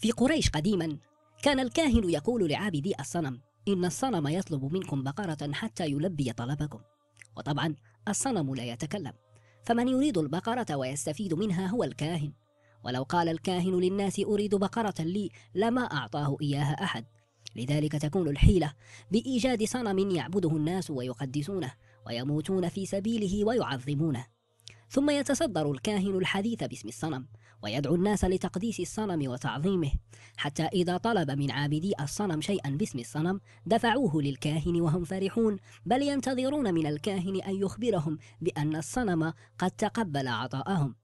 في قريش قديما كان الكاهن يقول لعابدي الصنم إن الصنم يطلب منكم بقرة حتى يلبي طلبكم وطبعا الصنم لا يتكلم فمن يريد البقرة ويستفيد منها هو الكاهن ولو قال الكاهن للناس أريد بقرة لي لما أعطاه إياها أحد لذلك تكون الحيلة بإيجاد صنم يعبده الناس ويقدسونه ويموتون في سبيله ويعظمونه ثم يتصدر الكاهن الحديث باسم الصنم ويدعو الناس لتقديس الصنم وتعظيمه حتى إذا طلب من عابدي الصنم شيئا باسم الصنم دفعوه للكاهن وهم فرحون بل ينتظرون من الكاهن أن يخبرهم بأن الصنم قد تقبل عطاءهم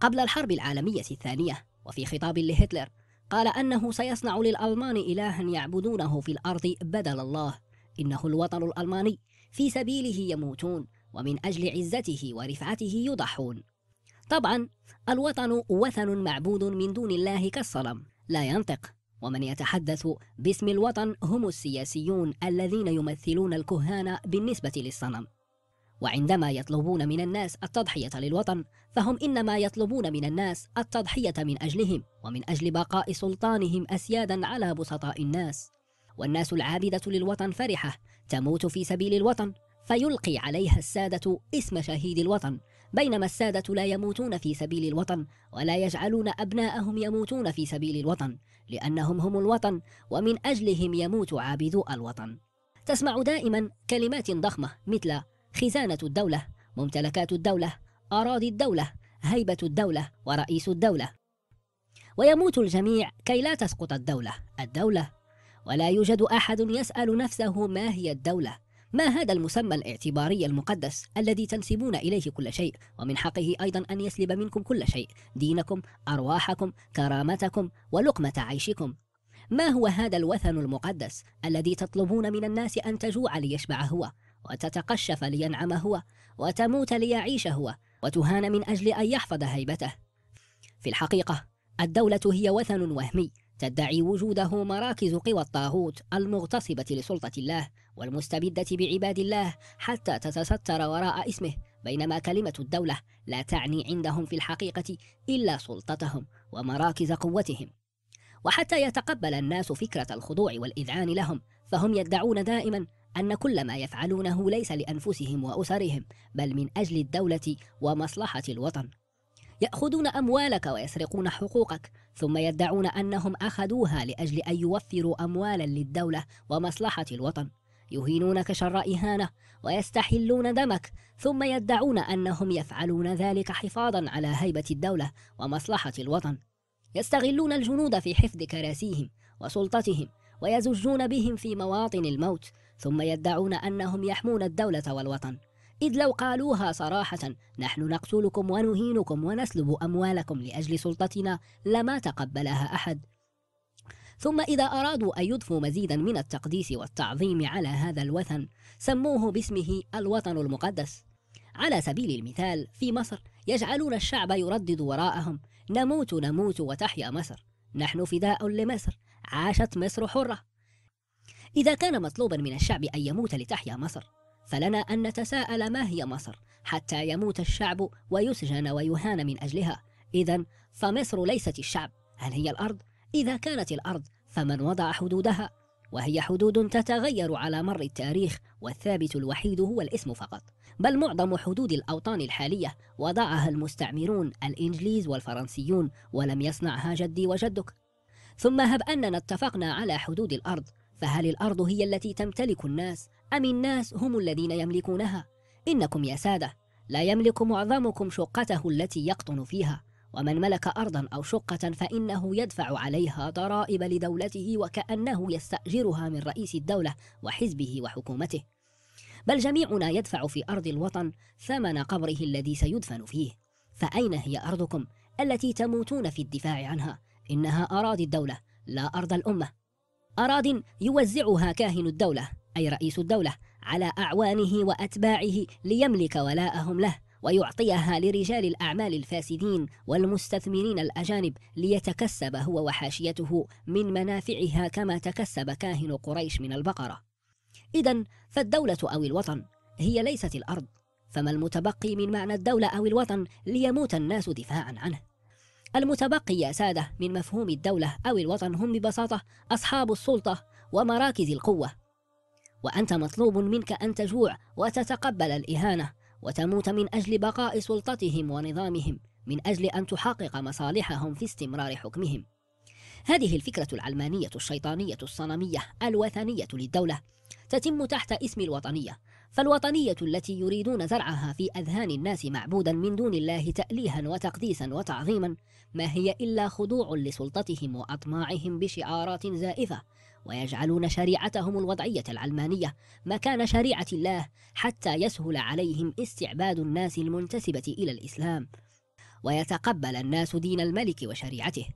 قبل الحرب العالمية الثانية وفي خطاب لهتلر قال أنه سيصنع للألمان إلها يعبدونه في الأرض بدل الله إنه الوطن الألماني في سبيله يموتون ومن أجل عزته ورفعته يضحون طبعا الوطن وثن معبود من دون الله كالصنم لا ينطق ومن يتحدث باسم الوطن هم السياسيون الذين يمثلون الكهان بالنسبة للصنم وعندما يطلبون من الناس التضحية للوطن فهم إنما يطلبون من الناس التضحية من أجلهم ومن أجل بقاء سلطانهم أسيادا على بسطاء الناس والناس العابدة للوطن فرحة تموت في سبيل الوطن فيلقي عليها السادة اسم شهيد الوطن بينما السادة لا يموتون في سبيل الوطن ولا يجعلون أبناءهم يموتون في سبيل الوطن لأنهم هم الوطن ومن أجلهم يموت عابدو الوطن تسمع دائما كلمات ضخمة مثل خزانة الدولة ممتلكات الدولة أراضي الدولة هيبة الدولة ورئيس الدولة ويموت الجميع كي لا تسقط الدولة الدولة ولا يوجد أحد يسأل نفسه ما هي الدولة ما هذا المسمى الاعتباري المقدس الذي تنسبون إليه كل شيء ومن حقه أيضا أن يسلب منكم كل شيء دينكم أرواحكم كرامتكم ولقمة عيشكم ما هو هذا الوثن المقدس الذي تطلبون من الناس أن تجوع ليشبع هو وتتقشف لينعم هو وتموت ليعيش هو وتهان من أجل أن يحفظ هيبته في الحقيقة الدولة هي وثن وهمي تدعي وجوده مراكز قوى الطاغوت المغتصبة لسلطة الله والمستبدة بعباد الله حتى تتستر وراء اسمه بينما كلمة الدولة لا تعني عندهم في الحقيقة إلا سلطتهم ومراكز قوتهم وحتى يتقبل الناس فكرة الخضوع والإذعان لهم فهم يدعون دائما أن كل ما يفعلونه ليس لأنفسهم وأسرهم بل من أجل الدولة ومصلحة الوطن يأخذون أموالك ويسرقون حقوقك ثم يدعون أنهم أخذوها لأجل أن يوفروا أموالا للدولة ومصلحة الوطن يهينونك شر إهانة ويستحلون دمك ثم يدعون أنهم يفعلون ذلك حفاظا على هيبة الدولة ومصلحة الوطن يستغلون الجنود في حفظ كراسيهم وسلطتهم ويزجون بهم في مواطن الموت ثم يدعون أنهم يحمون الدولة والوطن إذ لو قالوها صراحة نحن نقتلكم ونهينكم ونسلب أموالكم لأجل سلطتنا لما تقبلها أحد ثم إذا أرادوا أن يضفوا مزيدا من التقديس والتعظيم على هذا الوثن سموه باسمه الوطن المقدس على سبيل المثال في مصر يجعلون الشعب يردد وراءهم نموت نموت وتحيا مصر نحن فداء لمصر عاشت مصر حرة إذا كان مطلوبا من الشعب أن يموت لتحيا مصر فلنا أن نتساءل ما هي مصر حتى يموت الشعب ويسجن ويهان من أجلها إذا فمصر ليست الشعب هل هي الأرض؟ إذا كانت الأرض فمن وضع حدودها؟ وهي حدود تتغير على مر التاريخ والثابت الوحيد هو الاسم فقط بل معظم حدود الأوطان الحالية وضعها المستعمرون الإنجليز والفرنسيون ولم يصنعها جدي وجدك ثم هب أننا اتفقنا على حدود الأرض فهل الأرض هي التي تمتلك الناس أم الناس هم الذين يملكونها إنكم يا سادة لا يملك معظمكم شقته التي يقطن فيها ومن ملك أرضا أو شقة فإنه يدفع عليها ضرائب لدولته وكأنه يستأجرها من رئيس الدولة وحزبه وحكومته بل جميعنا يدفع في أرض الوطن ثمن قبره الذي سيدفن فيه فأين هي أرضكم التي تموتون في الدفاع عنها إنها أراضي الدولة لا أرض الأمة أراض يوزعها كاهن الدولة أي رئيس الدولة على أعوانه وأتباعه ليملك ولاءهم له ويعطيها لرجال الأعمال الفاسدين والمستثمرين الأجانب ليتكسب هو وحاشيته من منافعها كما تكسب كاهن قريش من البقرة إذا فالدولة أو الوطن هي ليست الأرض فما المتبقي من معنى الدولة أو الوطن ليموت الناس دفاعا عنه المتبقي سادة من مفهوم الدولة أو الوطن هم ببساطة أصحاب السلطة ومراكز القوة وأنت مطلوب منك أن تجوع وتتقبل الإهانة وتموت من أجل بقاء سلطتهم ونظامهم من أجل أن تحقق مصالحهم في استمرار حكمهم هذه الفكرة العلمانية الشيطانية الصنمية الوثنية للدولة تتم تحت اسم الوطنية فالوطنية التي يريدون زرعها في أذهان الناس معبودا من دون الله تأليها وتقديسا وتعظيما ما هي إلا خضوع لسلطتهم وأطماعهم بشعارات زائفة ويجعلون شريعتهم الوضعية العلمانية مكان شريعة الله حتى يسهل عليهم استعباد الناس المنتسبة إلى الإسلام ويتقبل الناس دين الملك وشريعته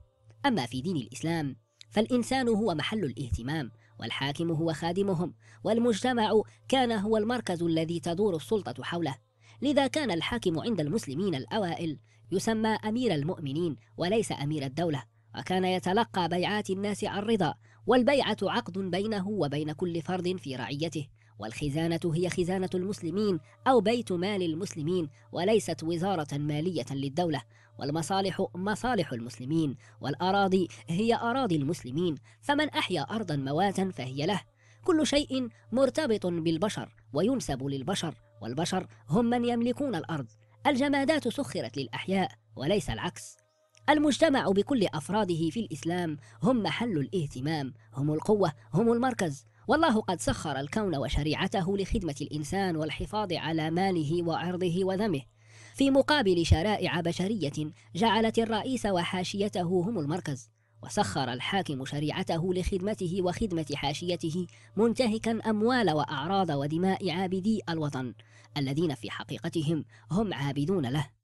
أما في دين الإسلام فالإنسان هو محل الاهتمام والحاكم هو خادمهم والمجتمع كان هو المركز الذي تدور السلطة حوله لذا كان الحاكم عند المسلمين الأوائل يسمى أمير المؤمنين وليس أمير الدولة وكان يتلقى بيعات الناس عن رضا والبيعة عقد بينه وبين كل فرد في رعيته والخزانة هي خزانة المسلمين أو بيت مال المسلمين وليست وزارة مالية للدولة والمصالح مصالح المسلمين والأراضي هي أراضي المسلمين فمن أحيا أرضا مواتا فهي له كل شيء مرتبط بالبشر وينسب للبشر والبشر هم من يملكون الأرض الجمادات سخرت للأحياء وليس العكس المجتمع بكل أفراده في الإسلام هم محل الاهتمام هم القوة هم المركز والله قد سخر الكون وشريعته لخدمة الإنسان والحفاظ على ماله وعرضه ودمه في مقابل شرائع بشرية جعلت الرئيس وحاشيته هم المركز وسخر الحاكم شريعته لخدمته وخدمة حاشيته منتهكا أموال وأعراض ودماء عابدي الوطن الذين في حقيقتهم هم عابدون له